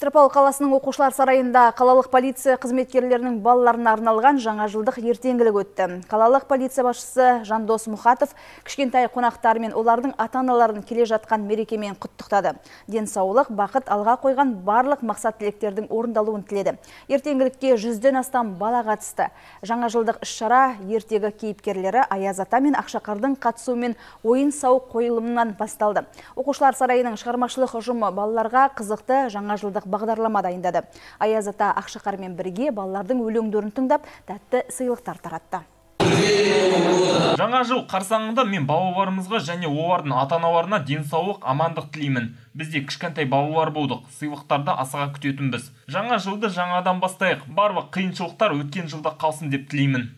Петропавл қаласының оқушылар сарайында қалалық полиция қызметкерлерінің балаларына арналған жаңа жылдық ертеңгілік өтті. Қалалық полиция басшысы Жандос Мұхатов кішкентай қонақтар мен олардың ата-аналарын келе жатқан мерекемен құттықтады. Денсаулық, бақыт алға қойған барлық мақсат тілектердің орындалуын тіледі. Ертеңгілікке жүзден астам бала қатысты. Жаңа жылдық іс-шара ертегі кейіпкерлері Аяз Ата мен Ақшақардың қатысуымен ойын-сауық қойылымынан басталды. Оқушылар сарайының шығармашылық ұжымы балаларға қызықты жаңа жылдық бағдарлама дайындады аяз ата ақшақармен бірге балалардың өлеңдерін тыңдап тәтті сыйлықтар таратты жаңа жыл қарсаңында мен балаларымызға және олардың ата аналарына денсаулық амандық тілеймін бізде кішкентай балалар болдық сыйлықтарды асыға күтетінбіз жаңа жылды жаңадан бастайық барлық қиыншылықтар өткен жылда қалсын деп тілеймін